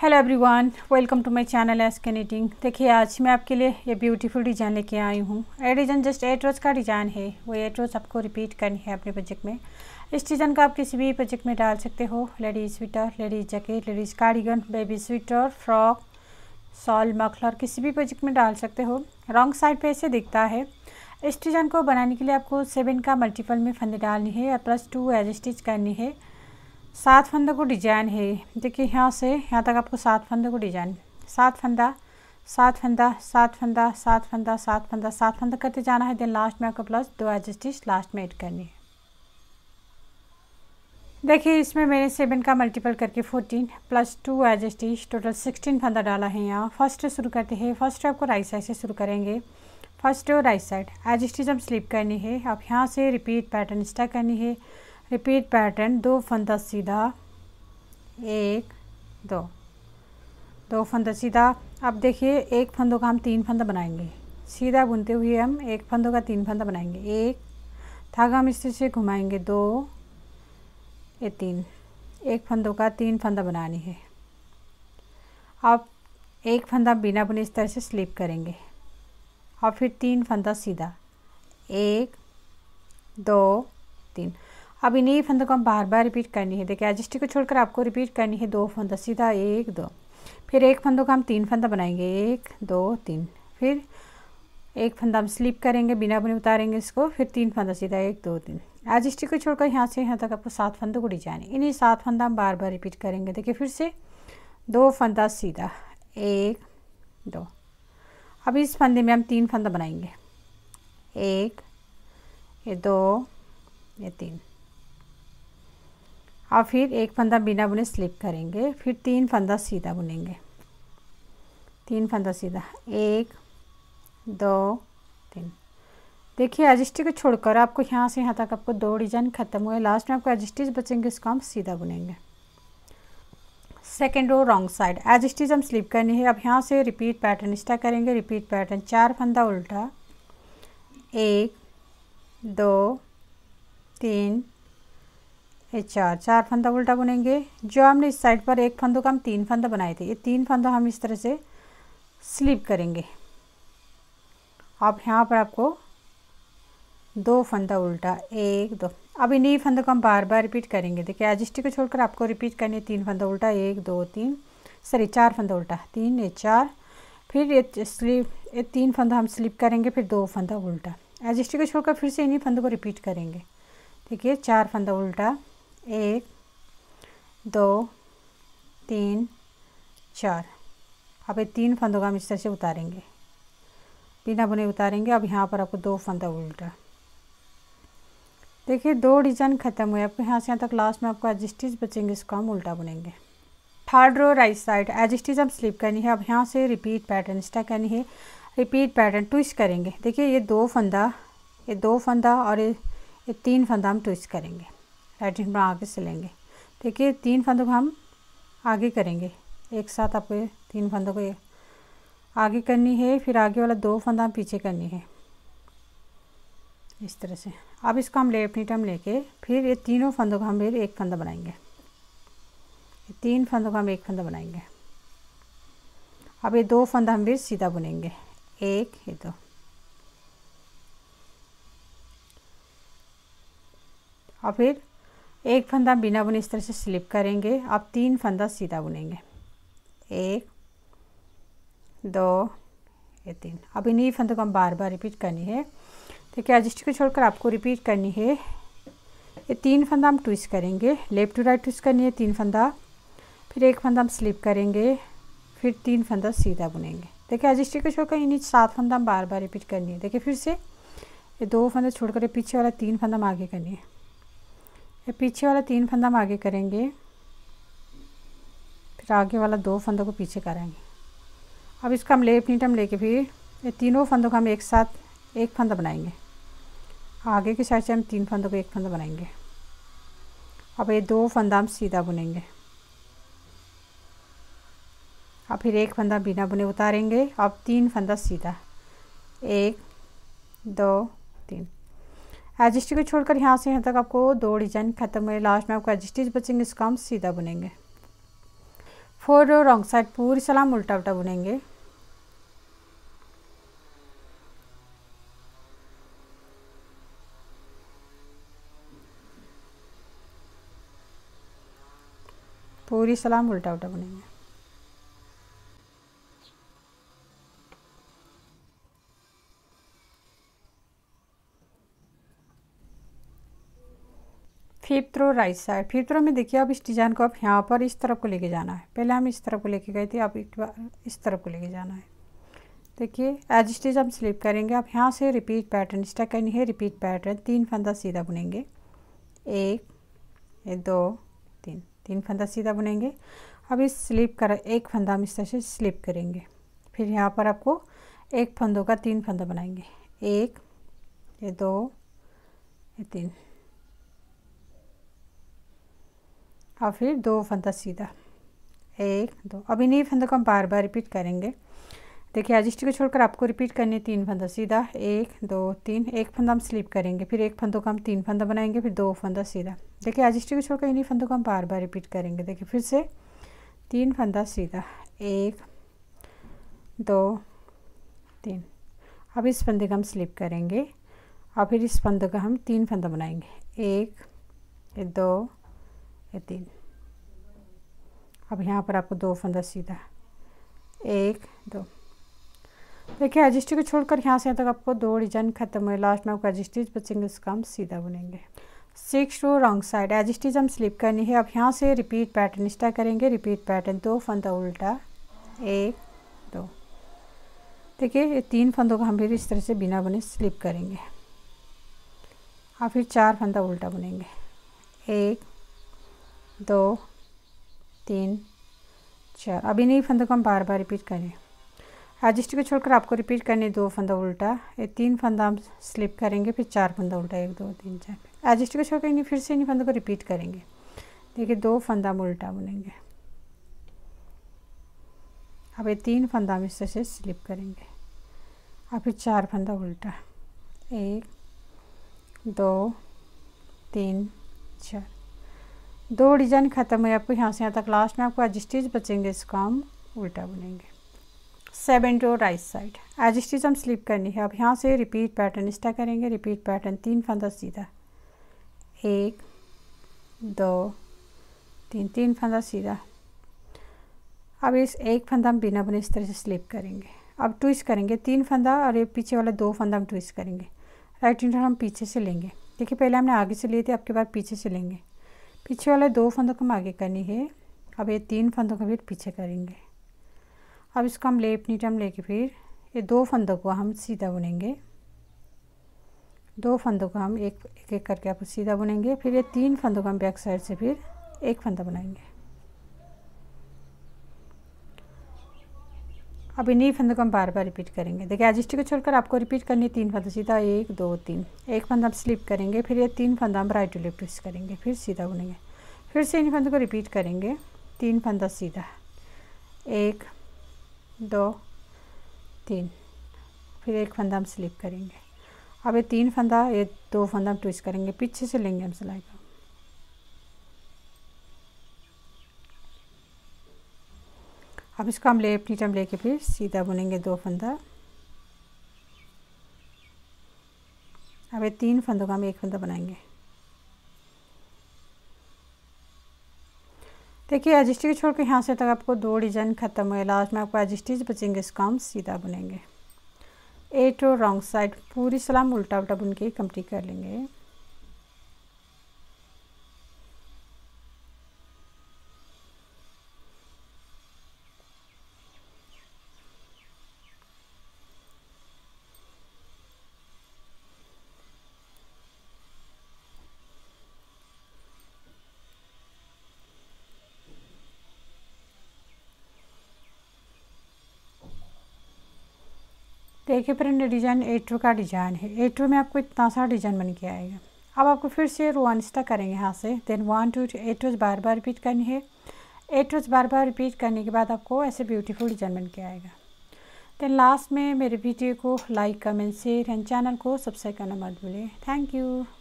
hello everyone welcome to my channel S knitting देखिए आज मैं आपके लिए ये ब्यूटीफुल डिज़ाइन लेके आई हूँ एडिजन डिज़ाइन जस्ट एट रोज़ का डिज़ाइन है वो एट रोज़ आपको रिपीट करनी है अपने प्रोजेक्ट में इस डिज़ाइन का आप किसी भी प्रोजेक्ट में डाल सकते हो ladies sweater ladies jacket ladies cardigan baby sweater frock shawl muffler किसी भी प्रोजेक्ट में डाल सकते हो रॉन्ग साइड पर ऐसे दिखता है इस डिज़ाइन को बनाने के लिए आपको सेवन का मल्टीपल में फंदे डालनी है और प्लस टू एज स्टिच करनी है सात फंदों को डिजाइन है देखिए यहाँ से यहाँ तक आपको सात फंदों को डिजाइन सात फंदा सात फंदा सात फंदा सात फंदा सात फंदा सात फंदा करते जाना है देन लास्ट में आपको प्लस दो एज लास्ट में एड करनी है देखिए इसमें मैंने सेवन का मल्टीपल करके fourteen plus two edge total sixteen फंदा डाला है यहाँ फर्स्ट शुरू करते हैं फर्स्ट आपको राइट साइड से शुरू करेंगे फर्स्ट और राइट साइड एज हम स्लिप करनी है अब यहाँ से रिपीट पैटर्न स्टा करनी है रिपीट पैटर्न दो फंदा सीधा एक दो दो फंदा सीधा अब देखिए एक फंदों का हम तीन फंदा बनाएंगे सीधा बुनते हुए हम एक फंदों का तीन फंदा बनाएंगे एक धागा हम इस तरह से घुमाएंगे दो ये तीन एक फंदों का तीन फंदा बनानी है अब एक फंदा बिना बुने इस तरह से स्लिप करेंगे और फिर तीन फंदा सीधा एक दो तीन अब इन्हीं फंदों को हम बार बार रिपीट करनी है देखिए एजिस्टी को छोड़कर आपको रिपीट करनी है दो फंदा सीधा एक दो फिर एक फंदों का हम तीन फंदा बनाएंगे एक दो तीन फिर एक फंदा हम स्लिप करेंगे बिना बुने उतारेंगे इसको फिर तीन फंदा सीधा एक दो तीन एजिस्टी को छोड़कर यहाँ से यहाँ तक आपको सात फंदों को डिजाइन इन्हीं सात फंदा हम बार बार रिपीट करेंगे देखिए फिर से दो फंदा सीधा एक दो अब इस फंदे में हम तीन फंदा बनाएंगे एक ये दो ये तीन और फिर एक फंदा बिना बुने स्लिप करेंगे फिर तीन फंदा सीधा बुनेंगे तीन फंदा सीधा एक दो तीन देखिए एजिस्टी को छोड़कर आपको यहाँ से यहाँ तक आपको दो डिजाइन ख़त्म हुए लास्ट में आपको एजिस्टीज बचेंगे उसको हम सीधा बुनेंगे second row wrong side edge stitches हम स्लिप करनी है अब यहाँ से रिपीट पैटर्न स्टा करेंगे रिपीट पैटर्न चार फंदा उल्टा एक दो तीन ये चार चार फंदा उल्टा बुनेंगे जो हमने इस साइड पर एक फंदों का हम तीन फंदा बनाए थे ये तीन फंदा हम इस तरह से स्लिप करेंगे अब यहाँ पर आपको दो फंदा उल्टा एक दो अब इन्हीं फंदों को हम बार बार रिपीट करेंगे देखिए एजिस्टी को छोड़कर आपको रिपीट करनी है तीन फंदा उल्टा एक दो तीन सॉरी चार फंदा उल्टा तीन ये चार फिर ये स्लिप ये तीन फंदा हम स्लिप करेंगे फिर दो फंदा उल्टा एजिस्टी को छोड़कर फिर से इन्हीं फंदों को रिपीट करेंगे देखिए चार फंदा उल्टा एक दो तीन चार अब ये तीन फंदों का हम इस तरह से उतारेंगे बिना बुने उतारेंगे अब यहाँ पर आपको दो फंदा उल्टा देखिए दो डिजाइन ख़त्म हुए आपको यहाँ से यहाँ तक लास्ट में आपको एडजस्टिज बचेंगे इसको हम उल्टा बुनेंगे third row right side edge stitches हम स्लिप करनी है अब यहाँ से रिपीट पैटर्न स्टक करनी है रिपीट पैटर्न ट्विस्ट करेंगे देखिए ये दो फंदा ये दो फंदा और ये ये तीन फंदा हम ट्विस्ट करेंगे राइट हैंड पर आगे से लेंगे देखिए तीन फंदों को हम आगे करेंगे एक साथ आपको तीन फंदों को आगे करनी है फिर आगे वाला दो फंदा पीछे करनी है इस तरह से अब इसको हम लेफ्ट नीटम लेके फिर ये तीनों फंदों को हम फिर एक फंदा बनाएंगे तीन फंदों का हम एक फंदा बनाएंगे अब ये दो फंदा हम फिर सीधा बुनेंगे एक ये दो और फिर एक फंदा बिना बुने इस तरह से स्लिप करेंगे अब तीन फंदा सीधा बुनेंगे एक दो ये तीन अब इन्हीं फंदों को हम बार बार रिपीट करनी है ठीक है एडजस्ट को छोड़कर आपको रिपीट करनी है ये तीन फंदा हम ट्विस्ट करेंगे लेफ्ट टू राइट ट्विस्ट करनी है तीन फंदा फिर एक फंदा हम स्लिप करेंगे फिर तीन फंदा सीधा बुनेंगे देखिए एडजस्ट को छोड़कर इन्हीं सात फंदा हम बार बार रिपीट करनी है देखिए फिर से ये दो फंदा छोड़कर पीछे वाला तीन फंदा हम आगे करनी है ये पीछे वाला तीन फंदा हम आगे करेंगे फिर आगे वाला दो फंदों को पीछे करेंगे अब इसका हम लेफ्ट नीटम लेके फिर ये तीनों फंदों का हम एक साथ एक फंदा बनाएंगे आगे के साइड से हम तीन फंदों को एक फंदा बनाएंगे अब ये दो फंदा हम सीधा बुनेंगे अब फिर एक फंदा बिना बुने उतारेंगे अब तीन फंदा सीधा एक दो एजिस्टी को छोड़कर यहाँ से यहाँ तक आपको दो डिजाइन खत्म हुए लास्ट में आपको एडजस्टिव बचेंगे इसको हम सीधा बुनेंगे फोर रो रॉन्ग साइड पूरी सलाम उल्टा उल्टा बुनेंगे पूरी सलाम उल्टा उल्टा बुनेंगे fifth row right side fifth row में देखिए अब इस डिज़ाइन को अब यहाँ पर इस तरफ को लेके जाना है पहले हम इस तरफ को लेके गए थे अब एक बार इस तरफ को लेके जाना है देखिए एज स्टेज हम स्लिप करेंगे अब यहाँ से रिपीट पैटर्न स्टेक करनी है रिपीट पैटर्न तीन फंदा सीधा बुनेंगे एक ये दो तीन तीन फंदा सीधा बुनेंगे अब इस स्लिप कर एक फंदा हम इस तरह से स्लिप करेंगे फिर यहाँ पर आपको एक फंदों का तीन फंदा बनाएंगे एक ये दो ये तीन और फिर दो फंदा सीधा एक दो अब इन्हीं फंदों को हम बार बार रिपीट करेंगे देखिए रजिस्ट्री को छोड़कर आपको रिपीट करनी तीन फंदा सीधा एक दो तीन एक फंदा हम स्लिप करेंगे फिर एक फंदों का हम तीन फंदा बनाएंगे फिर दो फंदा सीधा देखिए रजिस्ट्री को छोड़कर इन्हीं फंदों को हम बार बार रिपीट करेंगे देखिए फिर से तीन फंदा सीधा एक दो तीन अब इस फंदे का हम स्लिप करेंगे और फिर इस फंदे का हम तीन फंदा बनाएंगे एक दो ये तीन अब यहाँ पर आपको दो फंदा सीधा एक दो देखिए एजिस्ट्री को छोड़कर यहाँ से यहाँ तक आपको दो डिजाइन खत्म हुए लास्ट में आपको एजिस्ट्रीज पर सिंगल्स का हम सीधा बुनेंगे six row wrong side edge stitches हम स्लिप करनी है अब यहाँ से रिपीट पैटर्न स्टा करेंगे रिपीट पैटर्न दो फंदा उल्टा एक दो देखिए ये तीन फंदों को हम फिर इस तरह से बिना बुने स्लिप करेंगे और फिर चार फंदा उल्टा बुनेंगे एक दो तीन चार अब इन्हीं फंदों को हम बार बार रिपीट करें एडजस्ट को छोड़कर आपको रिपीट करने दो फंदा उल्टा ये तीन फंदा हम स्लिप करेंगे फिर चार फंदा उल्टा एक दो तीन चार एडजस्ट को छोड़कर इन्हीं फिर से इन्हीं फंदों को रिपीट करेंगे देखिए दो फंदा हम उल्टा बुनेंगे अब ये तीन फंदा हम इस तरह से स्लिप करेंगे और फिर चार फंदा उल्टा एक दो तीन चार दो डिजाइन ख़त्म हुई आपको यहाँ से यहाँ तक लास्ट में आपको एज स्टिच बचेंगे इसको हम उल्टा बुनेंगे सेवन टू राइट साइड एज स्टिच हम स्लिप करनी है अब यहाँ से रिपीट पैटर्न इस्टा करेंगे रिपीट पैटर्न तीन फंदा सीधा एक दो तीन तीन फंदा सीधा अब इस एक फंदा हम बिना बने इस तरह से स्लिप करेंगे अब ट्विस्ट करेंगे तीन फंदा और ये पीछे वाला दो फंदा हम ट्विस्ट करेंगे राइट इंटर हम पीछे से लेंगे देखिए पहले हमने आगे से लिए थे आपके बाद पीछे से लेंगे पीछे वाले दो फंदों को हम आगे करनी है अब ये तीन फंदों को फिर पीछे करेंगे अब इसको हम लेप नीटम लेके फिर ये दो फंदों को हम सीधा बुनेंगे दो फंदों को हम एक एक, एक करके आप सीधा बुनेंगे फिर ये तीन फंदों को हम बैक साइड से फिर एक फंदा बनाएंगे अब इन्हीं फंदों को हम बार बार रिपीट करेंगे देखिए एजिस्टी को छोड़कर आपको रिपीट करनी तीन फंदा सीधा एक दो तीन एक फंदा हम स्लिप करेंगे फिर ये तीन फंदा हम राइट टू लेफ्ट ट्विस्ट करेंगे फिर सीधा बुनेंगे फिर से इन फंदों को रिपीट करेंगे तीन फंदा सीधा एक दो तीन फिर एक फंदा हम स्लिप करेंगे अब ये तीन फंदा ये दो फंदा हम ट्विस्ट करेंगे पीछे से लेंगे हम सिलाई को अब इसको हम ले नीचे हम लेके फिर सीधा बुनेंगे दो फंदा अब ये तीन फंदों का हम एक फंदा बनाएंगे देखिए एजिस्टिक छोड़ के यहाँ से तक आपको दो डिजाइन ख़त्म हुए लास्ट में आपको एजिस्टिच बचेंगे इसको हम सीधा बुनेंगे एट और रॉन्ग साइड पूरी सलाम उल्टा उल्टा बुन के कंप्लीट कर लेंगे एक ही प्रिंट डिजाइन ए टू का डिजाइन है ए टू में आपको इतना सा डिजाइन बन के आएगा अब आपको फिर से रो स्टा करेंगे यहाँ से then one two A twos बार बार रिपीट करनी है ए टूज बार बार रिपीट करने के बाद आपको ऐसे ब्यूटीफुल डिजाइन बन के आएगा देन लास्ट में मेरे वीडियो को like comment share and channel को सब्सक्राइब करना मत भूलें थैंक यू